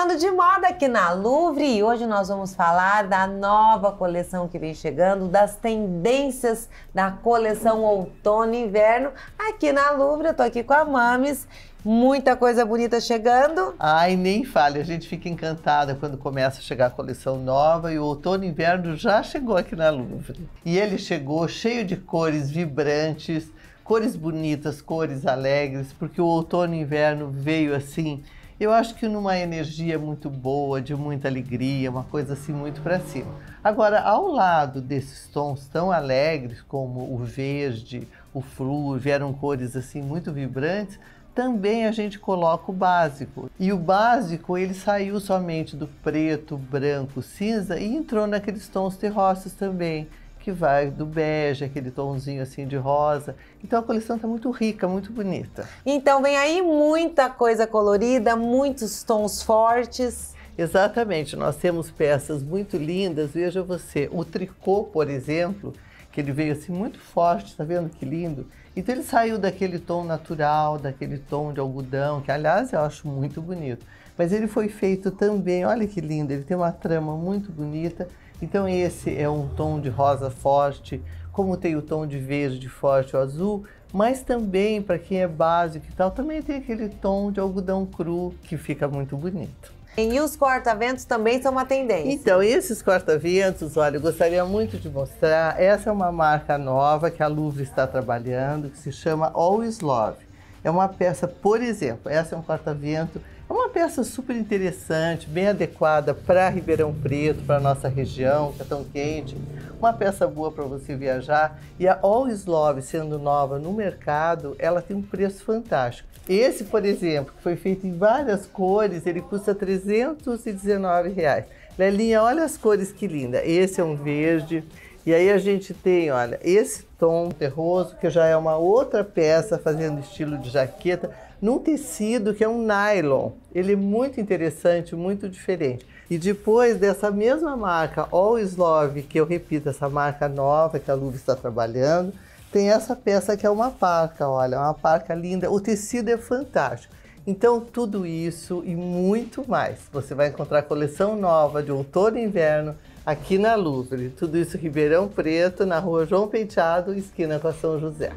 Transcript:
falando de moda aqui na Louvre e hoje nós vamos falar da nova coleção que vem chegando, das tendências da coleção outono e inverno aqui na Louvre. Eu tô aqui com a Mames. Muita coisa bonita chegando. Ai, nem fale, a gente fica encantada quando começa a chegar a coleção nova e o outono e inverno já chegou aqui na Louvre. E ele chegou cheio de cores vibrantes, cores bonitas, cores alegres, porque o outono e inverno veio assim eu acho que numa energia muito boa, de muita alegria, uma coisa assim muito para cima. Agora, ao lado desses tons tão alegres como o verde, o fru, vieram cores assim muito vibrantes, também a gente coloca o básico. E o básico, ele saiu somente do preto, branco, cinza e entrou naqueles tons terroços também que vai do bege, aquele tomzinho assim de rosa. Então a coleção está muito rica, muito bonita. Então vem aí muita coisa colorida, muitos tons fortes. Exatamente, nós temos peças muito lindas. Veja você, o tricô, por exemplo, que ele veio assim muito forte, tá vendo que lindo? Então ele saiu daquele tom natural, daquele tom de algodão, que aliás eu acho muito bonito. Mas ele foi feito também, olha que lindo, ele tem uma trama muito bonita. Então esse é um tom de rosa forte, como tem o tom de verde forte ou azul, mas também para quem é básico e tal, também tem aquele tom de algodão cru que fica muito bonito. E os corta-ventos também são uma tendência. Então, esses corta-ventos, olha, eu gostaria muito de mostrar. Essa é uma marca nova que a Louvre está trabalhando, que se chama Always Love. É uma peça, por exemplo, essa é um corta-vento é peça super interessante, bem adequada para Ribeirão Preto, para nossa região, que é tão quente. Uma peça boa para você viajar. E a Always Love, sendo nova no mercado, ela tem um preço fantástico. Esse, por exemplo, que foi feito em várias cores, ele custa 319 reais. Lelinha, olha as cores que linda. Esse é um verde, e aí a gente tem, olha, esse tom terroso, que já é uma outra peça fazendo estilo de jaqueta, num tecido que é um nylon. Ele é muito interessante, muito diferente. E depois dessa mesma marca, Always Love, que eu repito, essa marca nova que a Luve está trabalhando, tem essa peça que é uma parca, olha, uma parca linda. O tecido é fantástico. Então, tudo isso e muito mais você vai encontrar coleção nova de outono e inverno aqui na Louvre. Tudo isso Ribeirão Preto, na rua João Penteado, esquina com a São José.